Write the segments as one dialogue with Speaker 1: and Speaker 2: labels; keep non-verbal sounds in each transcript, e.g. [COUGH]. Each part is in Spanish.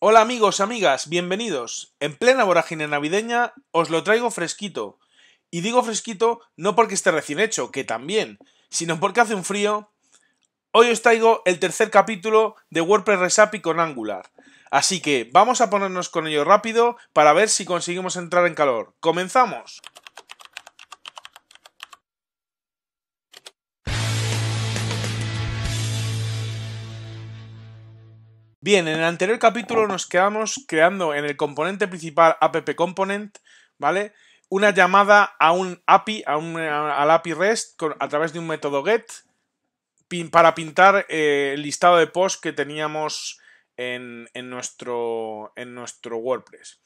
Speaker 1: Hola amigos, amigas, bienvenidos. En plena vorágine navideña os lo traigo fresquito. Y digo fresquito no porque esté recién hecho, que también, sino porque hace un frío. Hoy os traigo el tercer capítulo de WordPress Resapi con Angular. Así que vamos a ponernos con ello rápido para ver si conseguimos entrar en calor. ¡Comenzamos! Bien, en el anterior capítulo nos quedamos creando en el componente principal app component, ¿vale? Una llamada a un API, a un, al API REST a través de un método get para pintar eh, el listado de posts que teníamos en, nuestro, en nuestro WordPress.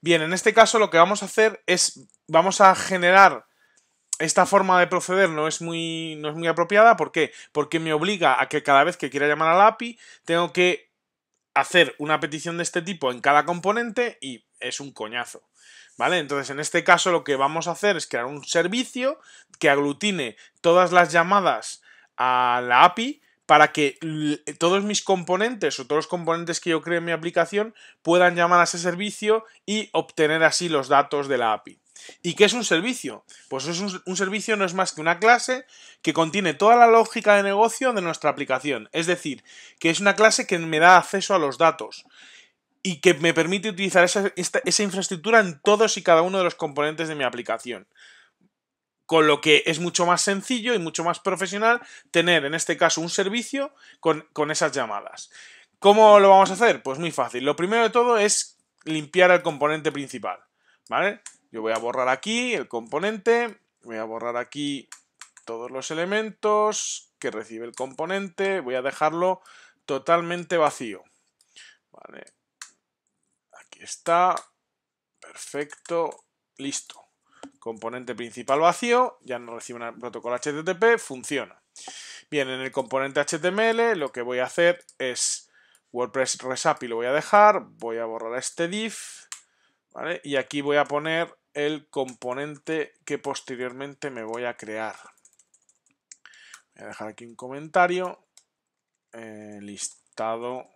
Speaker 1: Bien, en este caso lo que vamos a hacer es, vamos a generar esta forma de proceder no es muy, no es muy apropiada. ¿Por qué? Porque me obliga a que cada vez que quiera llamar al API tengo que hacer una petición de este tipo en cada componente y es un coñazo. ¿Vale? Entonces, en este caso lo que vamos a hacer es crear un servicio que aglutine todas las llamadas a la API para que todos mis componentes o todos los componentes que yo creo en mi aplicación puedan llamar a ese servicio y obtener así los datos de la API. ¿Y qué es un servicio? Pues es un, servicio no es más que una clase que contiene toda la lógica de negocio de nuestra aplicación. Es decir, que es una clase que me da acceso a los datos y que me permite utilizar esa, infraestructura en todos y cada uno de los componentes de mi aplicación. Con lo que es mucho más sencillo y mucho más profesional tener, en este caso, un servicio con, con esas llamadas. ¿Cómo lo vamos a hacer? Pues muy fácil. Lo primero de todo es limpiar el componente principal. ¿Vale? Yo voy a borrar aquí el componente, voy a borrar aquí todos los elementos que recibe el componente, voy a dejarlo totalmente vacío. Vale. Aquí está, perfecto, listo. Componente principal vacío, ya no recibe un protocolo HTTP, funciona. Bien, en el componente HTML lo que voy a hacer es WordPress resapi lo voy a dejar, voy a borrar este div, ¿vale? Y aquí voy a poner el componente que posteriormente me voy a crear. Voy a dejar aquí un comentario. Eh, listado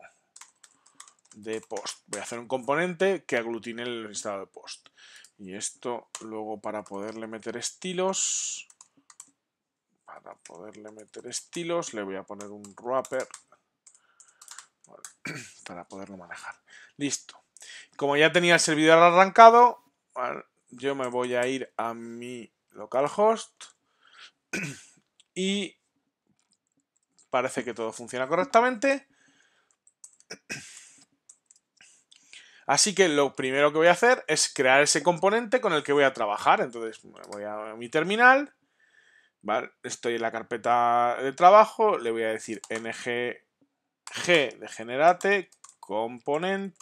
Speaker 1: de post. Voy a hacer un componente que aglutine el listado de post. Y esto luego para poderle meter estilos, para poderle meter estilos, le voy a poner un wrapper [CLEARS THROAT] para poderlo manejar. Listo. Como ya tenía el servidor arrancado, yo me voy a ir a mi localhost [CLEARS THROAT] y parece que todo funciona correctamente. [CLEARS THROAT] Así que lo primero que voy a hacer es crear ese componente con el que voy a trabajar. Entonces voy a mi terminal, estoy en la carpeta de trabajo, le voy a decir ng, g de generate, component,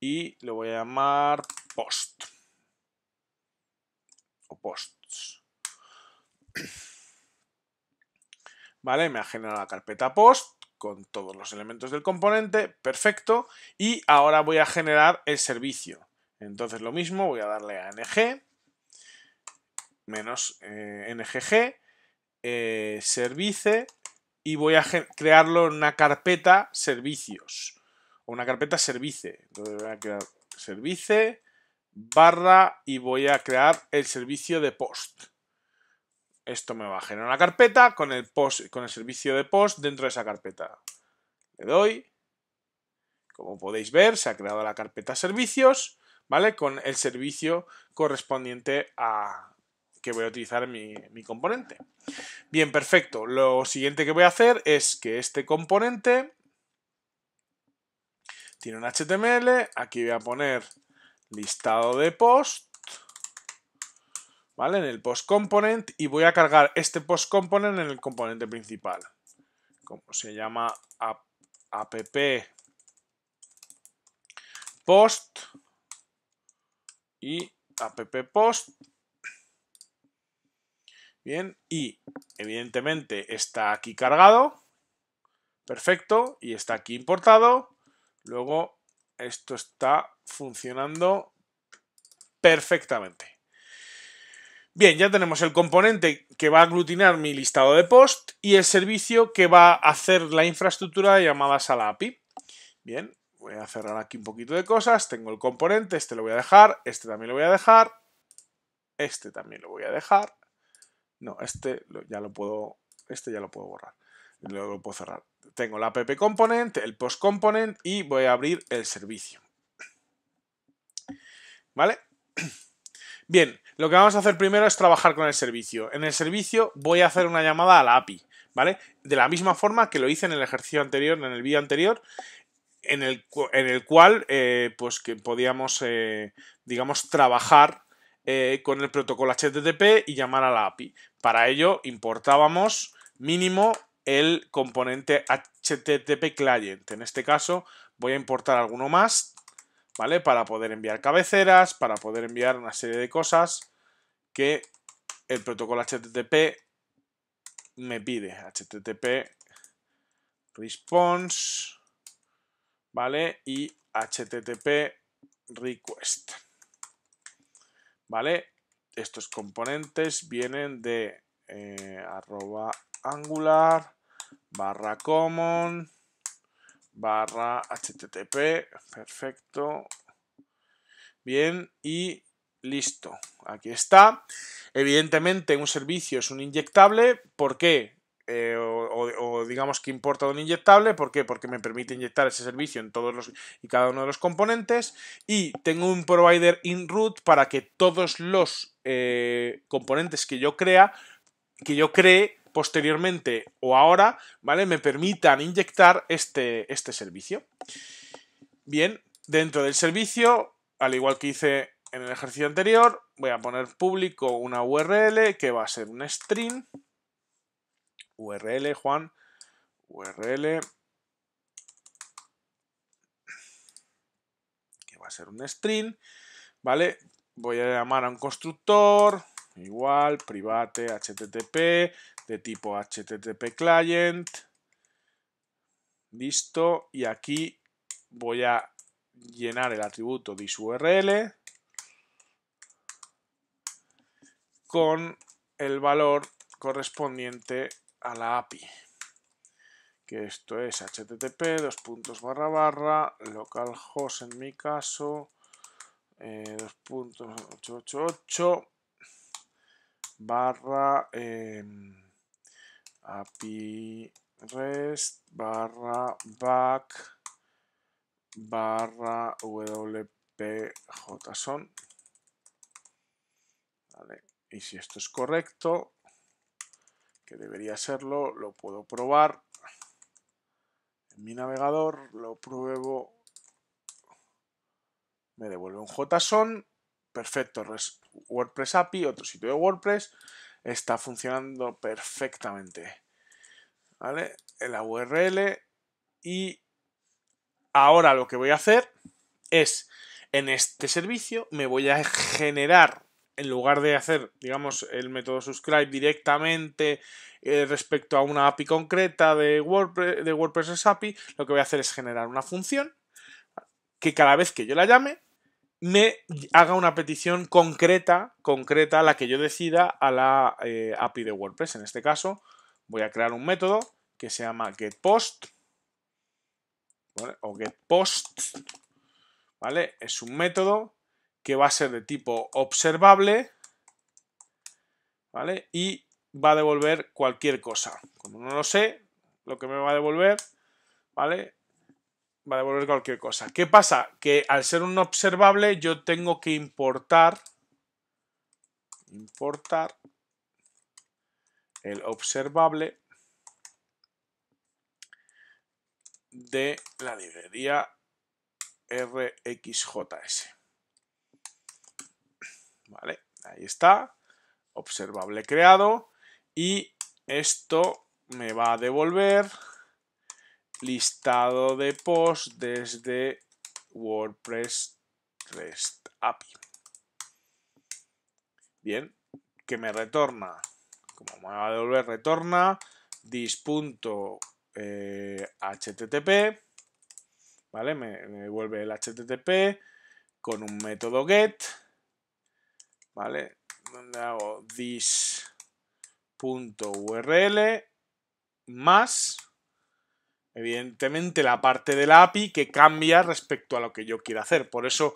Speaker 1: y lo voy a llamar post o posts. [CLEARS THROAT] Vale, me ha generado la carpeta post con todos los elementos del componente, perfecto, y ahora voy a generar el servicio. Entonces lo mismo, voy a darle a ng, menos eh, ngg, eh, service, y voy a crearlo en una carpeta servicios una carpeta service. Entonces voy a crear service barra y voy a crear el servicio de post. Esto me va a generar una carpeta con el, post, con el servicio de post dentro de esa carpeta. Le doy. Como podéis ver, se ha creado la carpeta servicios, ¿vale? Con el servicio correspondiente a que voy a utilizar mi, mi componente. Bien, perfecto. Lo siguiente que voy a hacer es que este componente tiene un HTML, aquí voy a poner listado de post, ¿vale? En el post component y voy a cargar este post component en el componente principal. Como se llama app post y app post. Bien, y evidentemente está aquí cargado, perfecto, y está aquí importado, Luego, esto está funcionando perfectamente. Bien, ya tenemos el componente que va a aglutinar mi listado de post y el servicio que va a hacer la infraestructura de llamadas a la API. Bien, voy a cerrar aquí un poquito de cosas. Tengo el componente, este lo voy a dejar, este también lo voy a dejar, este también lo voy a dejar. No, este ya lo puedo, este ya lo puedo borrar. Luego puedo cerrar. Tengo la app component, el post component y voy a abrir el servicio. ¿Vale? Bien, lo que vamos a hacer primero es trabajar con el servicio. En el servicio voy a hacer una llamada a la API, ¿vale? De la misma forma que lo hice en el ejercicio anterior, en el vídeo anterior, en el, cual eh, pues que podíamos, eh, digamos, trabajar eh, con el protocolo HTTP y llamar a la API. Para ello importábamos mínimo el componente HTTP client. En este caso voy a importar alguno más, ¿vale? Para poder enviar cabeceras, para poder enviar una serie de cosas que el protocolo HTTP me pide. HTTP response, ¿vale? Y HTTP request, ¿vale? Estos componentes vienen de eh, arroba angular barra common barra http perfecto bien y listo aquí está evidentemente un servicio es un inyectable ¿por qué? Eh, o, digamos que importa un inyectable, ¿por qué? Porque me permite inyectar ese servicio en todos los y cada uno de los componentes y tengo un provider in root para que todos los eh, componentes que yo crea, que yo cree, posteriormente o ahora, ¿vale? Me permitan inyectar este, este servicio. Bien, dentro del servicio, al igual que hice en el ejercicio anterior, voy a poner público una URL que va a ser un string. URL, Juan, URL, que va a ser un string, ¿vale? Voy a llamar a un constructor, igual, private, http, de tipo http client. Listo. Y aquí voy a llenar el atributo dis-url, con el valor correspondiente a la API que esto es http dos puntos barra barra localhost en mi caso eh, puntos barra em, api rest barra back barra wp json Y si esto es correcto, que debería serlo, lo puedo probar en mi navegador, lo pruebo, me devuelve un JSON, perfecto, WordPress API, otro sitio de WordPress, está funcionando perfectamente. ¿Vale? En la URL y ahora lo que voy a hacer es en este servicio me voy a generar en lugar de hacer, digamos, el método subscribe directamente eh, respecto a una API concreta de de WordPress API, lo que voy a hacer es generar una función que cada vez que yo la llame me haga una petición concreta, concreta, la que yo decida a la eh, API de WordPress. En este caso, voy a crear un método que se llama getPost ¿vale? o getPost, ¿vale? Es un método que va a ser de tipo observable, ¿vale? Y va a devolver cualquier cosa. Como no lo sé, lo que me va a devolver, ¿vale? va a devolver cualquier cosa. ¿Qué pasa? Que al ser un observable yo tengo que importar importar el observable de la librería RxJS. Vale, ahí está. Observable creado. Y esto me va a devolver listado de posts desde WordPress REST API. Bien, que me retorna, como me va a devolver, retorna dis.http, eh, ¿vale? Me, me devuelve el http con un método get, ¿vale? Donde hago dis.url más Evidentemente la parte de la API que cambia respecto a lo que yo quiera hacer. Por eso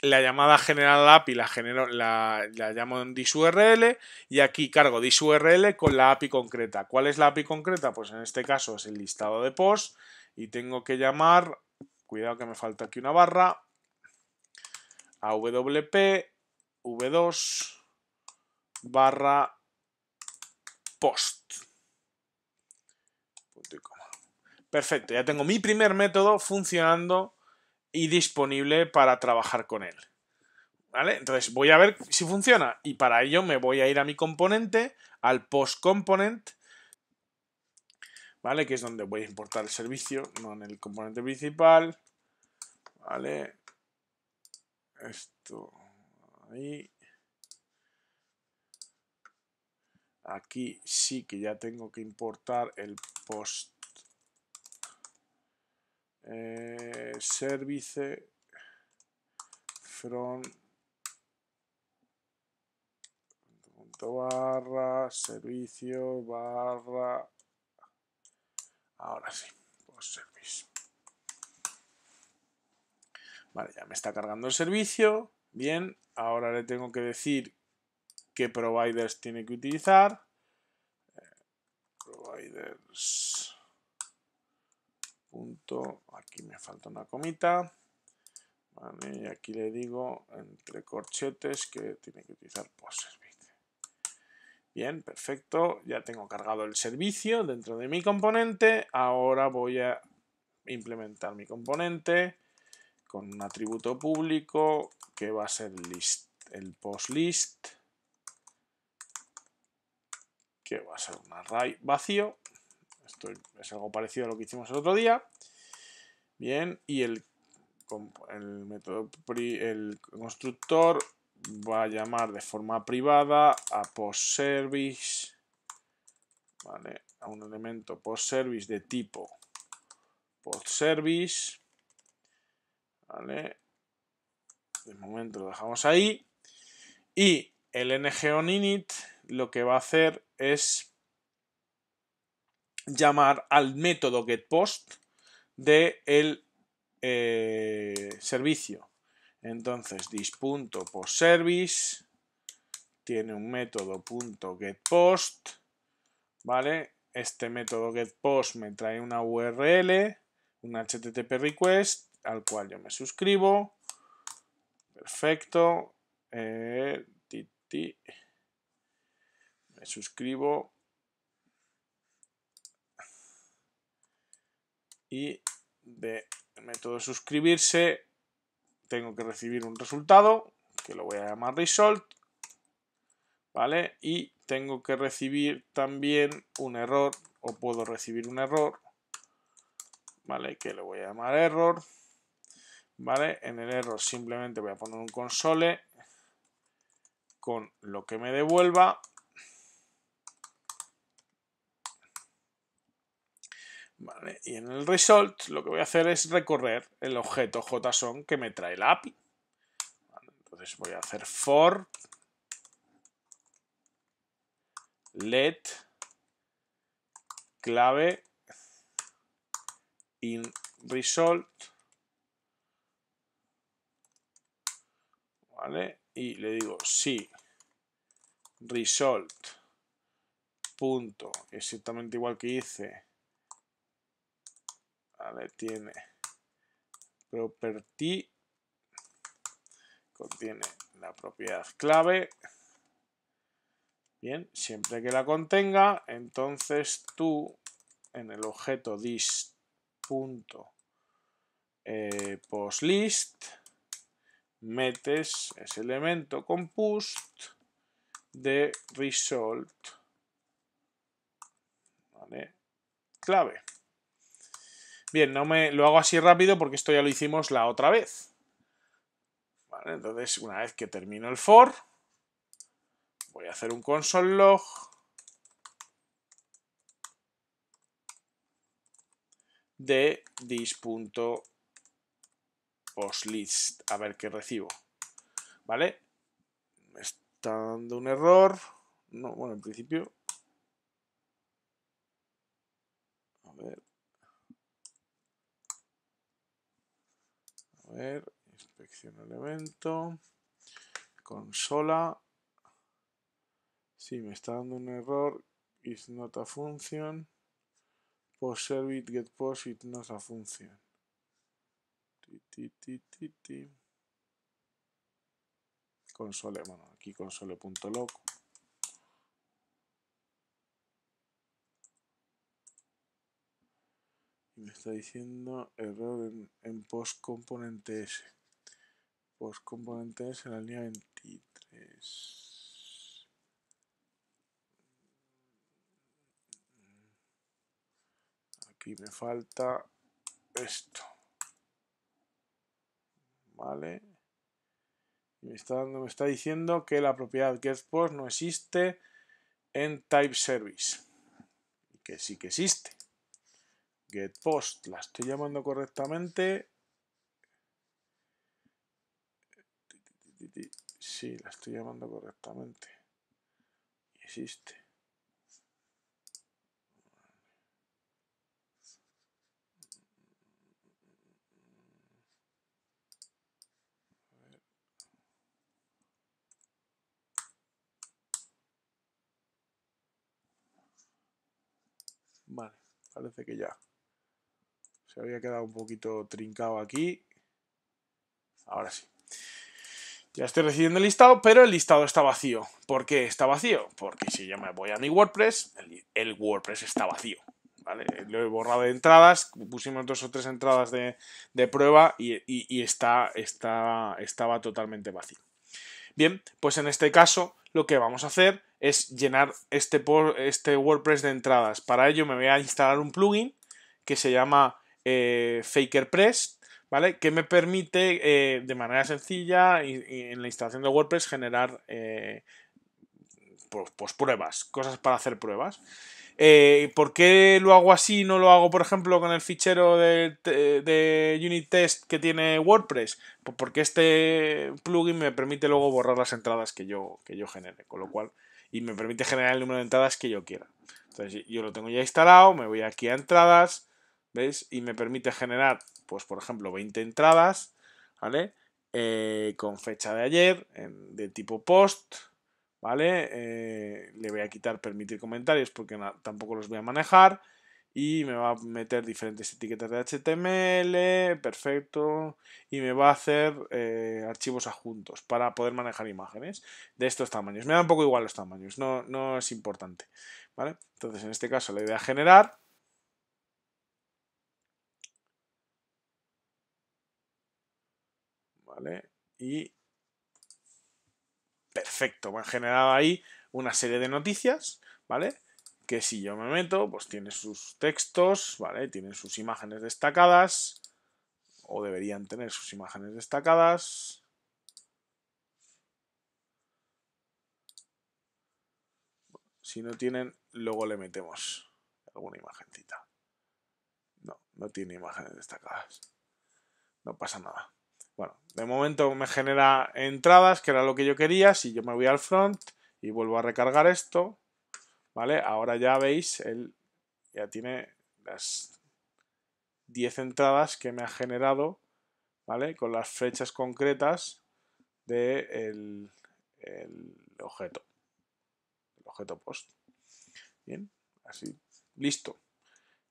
Speaker 1: la llamada general API la, genero, la, llamo en disurl y aquí cargo disurl con la API concreta. ¿Cuál es la API concreta? Pues en este caso es el listado de post y tengo que llamar, cuidado que me falta aquí una barra, wp v2 barra post. Perfecto, ya tengo mi primer método funcionando y disponible para trabajar con él. ¿Vale? Entonces voy a ver si funciona y para ello me voy a ir a mi componente, al post component, ¿vale? Que es donde voy a importar el servicio, no en el componente principal, ¿vale? Esto ahí. Aquí sí que ya tengo que importar el post eh, service from punto barra servicio barra ahora sí post service vale ya me está cargando el servicio bien ahora le tengo que decir qué providers tiene que utilizar eh, providers punto, aquí me falta una comita, y aquí le digo entre corchetes que tiene que utilizar post service Bien, perfecto, ya tengo cargado el servicio dentro de mi componente, ahora voy a implementar mi componente con un atributo público que va a ser list, el post list, que va a ser un array vacío, esto es algo parecido a lo que hicimos el otro día. Bien, y el, el, método, el constructor va a llamar de forma privada a postService, ¿vale? a un elemento postService de tipo postService, ¿vale? de momento lo dejamos ahí, y el ngOnInit. lo que va a hacer es llamar al método getPost de el eh, servicio. Entonces, dis.postService tiene un método punto .getPost, ¿vale? Este método getPost me trae una URL, un HTTP request, al cual yo me suscribo. Perfecto. Eh, me suscribo y de método de suscribirse tengo que recibir un resultado que lo voy a llamar result vale y tengo que recibir también un error o puedo recibir un error vale que le voy a llamar error vale en el error simplemente voy a poner un console con lo que me devuelva y en el result lo que voy a hacer es recorrer el objeto JSON que me trae la API. entonces voy a hacer for let clave in result ¿vale? y le digo si result punto exactamente igual que hice tiene property, contiene la propiedad clave. Bien, siempre que la contenga, entonces tú en el objeto dis punto eh, post list metes ese elemento con de result clave. Bien, no me lo hago así rápido porque esto ya lo hicimos la otra vez. entonces, una vez que termino el for, voy a hacer un console log. de this.postlist A ver qué recibo. ¿Vale? Me está dando un error. No, bueno, en principio. A ver. A ver, inspecciono el evento. Consola. si me está dando un error. Is not a function. Post service get post is not a function. console, bueno, aquí console.log me está diciendo error en, post componente S. Post componente S en la línea 23. Aquí me falta esto. Vale. me está, me está diciendo que la propiedad getPost no existe en type service. Y que sí que existe post la estoy llamando correctamente. Sí, la estoy llamando correctamente. Existe. Vale, parece que ya. Se había quedado un poquito trincado aquí. Ahora sí. Ya estoy recibiendo el listado, pero el listado está vacío. ¿Por qué está vacío? Porque si yo me voy a mi WordPress, el, WordPress está vacío. ¿vale? Lo he borrado de entradas, pusimos dos o tres entradas de, prueba y, está, está, estaba totalmente vacío. Bien, pues en este caso lo que vamos a hacer es llenar este, este WordPress de entradas. Para ello me voy a instalar un plugin que se llama eh, FakerPress, ¿vale? Que me permite eh, de manera sencilla en la instalación de WordPress generar eh, pues, pues pruebas, cosas para hacer pruebas. ¿Por qué lo hago así y no lo hago, por ejemplo, con el fichero de, de unit test que tiene WordPress? Pues porque este plugin me permite luego borrar las entradas que yo, que yo genere, con lo cual, y me permite generar el número de entradas que yo quiera. Entonces, yo lo tengo ya instalado, me voy aquí a entradas, ¿Veis? Y me permite generar, pues por ejemplo, 20 entradas, ¿vale? Eh, con fecha de ayer, de tipo post, ¿vale? Eh, le voy a quitar permitir comentarios porque tampoco los voy a manejar. Y me va a meter diferentes etiquetas de HTML, perfecto. Y me va a hacer eh, archivos adjuntos para poder manejar imágenes de estos tamaños. Me da un poco igual los tamaños, no, no es importante. ¿vale? Entonces, en este caso le voy a generar. Y perfecto, me han generado ahí una serie de noticias, ¿vale? Que si yo me meto, pues tiene sus textos, ¿vale? Tienen sus imágenes destacadas, o deberían tener sus imágenes destacadas. Si no tienen, luego le metemos alguna imagencita. No, no tiene imágenes destacadas. No pasa nada. Bueno, de momento me genera entradas, que era lo que yo quería. Si yo me voy al front y vuelvo a recargar esto, ¿vale? Ahora ya veis, él ya tiene las 10 entradas que me ha generado, ¿vale? Con las flechas concretas del el objeto, el objeto post. Bien, así, listo.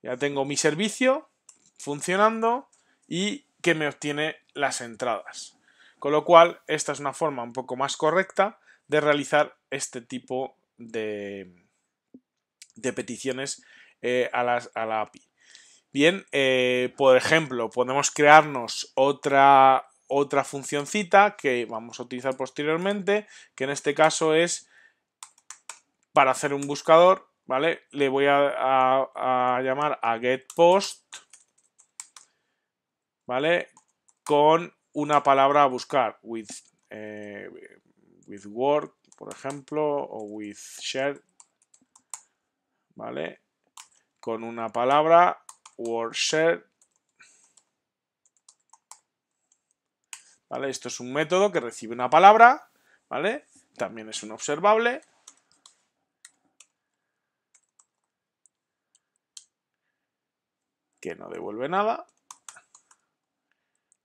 Speaker 1: Ya tengo mi servicio funcionando y que me obtiene las entradas. Con lo cual, esta es una forma un poco más correcta de realizar este tipo de, de peticiones eh, a, la API. Bien, eh, por ejemplo, podemos crearnos otra, otra funcioncita que vamos a utilizar posteriormente, que en este caso es para hacer un buscador, ¿vale? Le voy a llamar a getPost ¿vale? Con una palabra a buscar, with, eh, with word, por ejemplo, o with share, ¿vale? Con una palabra, word share, ¿vale? Esto es un método que recibe una palabra, ¿vale? También es un observable, que no devuelve nada,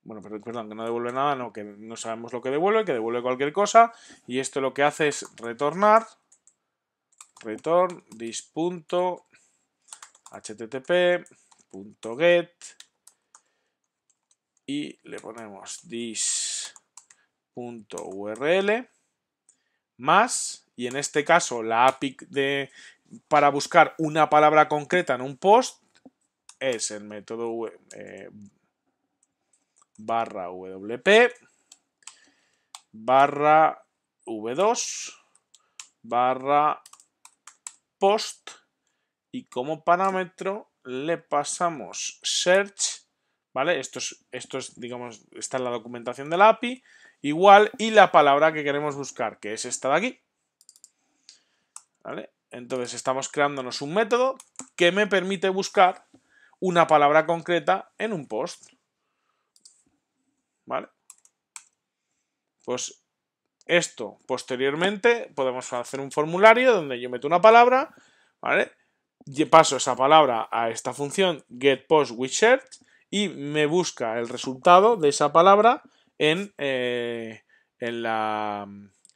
Speaker 1: bueno, perdón, que no devuelve nada, no, que no sabemos lo que devuelve, que devuelve cualquier cosa, y esto lo que hace es retornar, return this.http.get, y le ponemos this.url, más, y en este caso la API de, para buscar una palabra concreta en un post, es el método eh, barra WP barra V2 barra post y como parámetro le pasamos search, ¿vale? Esto es, esto digamos, está en la documentación de la API, igual, y la palabra que queremos buscar, que es esta de aquí, ¿vale? Entonces estamos creándonos un método que me permite buscar una palabra concreta en un post. ¿vale? Pues esto, posteriormente, podemos hacer un formulario donde yo meto una palabra, ¿vale? Y paso esa palabra a esta función getPostWithShared y me busca el resultado de esa palabra en, eh, en, la,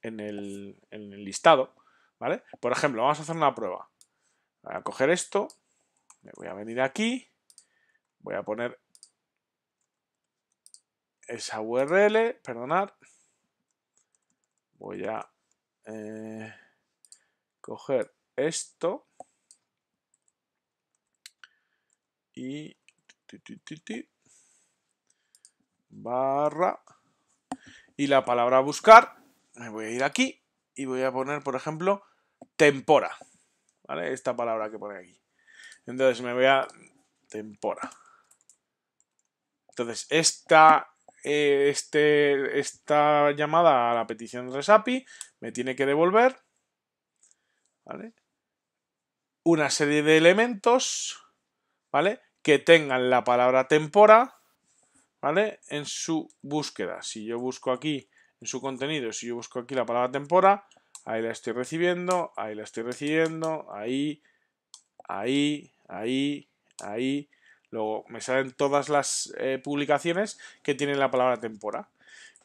Speaker 1: en, el, en el listado, ¿vale? Por ejemplo, vamos a hacer una prueba. Voy a coger esto, me voy a venir aquí, voy a poner esa URL, perdonad, voy a eh, coger esto y barra y la palabra buscar, me voy a ir aquí y voy a poner, por ejemplo, tempora, ¿vale? Esta palabra que pone aquí. Entonces me voy a tempora. Entonces esta eh, este, esta llamada a la petición RESAPI me tiene que devolver una serie de elementos ¿vale? que tengan la palabra tempora ¿vale? en su búsqueda. Si yo busco aquí en su contenido, si yo busco aquí la palabra tempora, ahí la estoy recibiendo, ahí la estoy recibiendo, ahí, ahí, ahí, ahí, Luego me salen todas las eh, publicaciones que tienen la palabra tempora.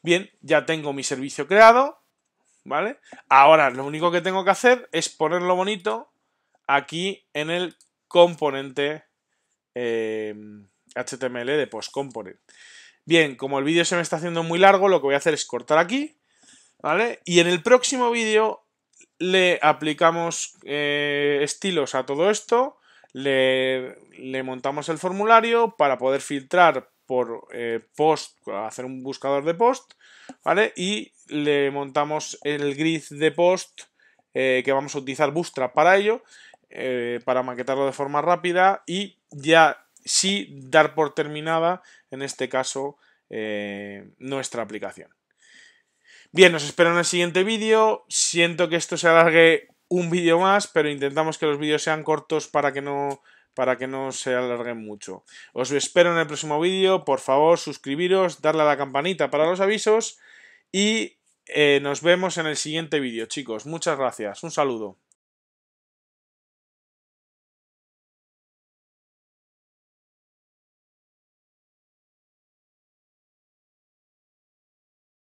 Speaker 1: Bien, ya tengo mi servicio creado, ¿vale? Ahora lo único que tengo que hacer es ponerlo bonito aquí en el componente HTML eh, de postcomponent. Bien, como el vídeo se me está haciendo muy largo, lo que voy a hacer es cortar aquí, ¿vale? Y en el próximo vídeo le aplicamos eh, estilos a todo esto le, montamos el formulario para poder filtrar por eh, post, hacer un buscador de post, ¿vale? Y le montamos el grid de post eh, que vamos a utilizar Bootstrap para ello, eh, para maquetarlo de forma rápida y ya sí dar por terminada, en este caso, nuestra aplicación. Bien, nos espero en el siguiente vídeo. Siento que esto se alargue un vídeo más, pero intentamos que los vídeos sean cortos para que no para que no se alarguen mucho. Os espero en el próximo vídeo, por favor suscribiros, darle a la campanita para los avisos y eh, nos vemos en el siguiente vídeo, chicos. Muchas gracias, un saludo.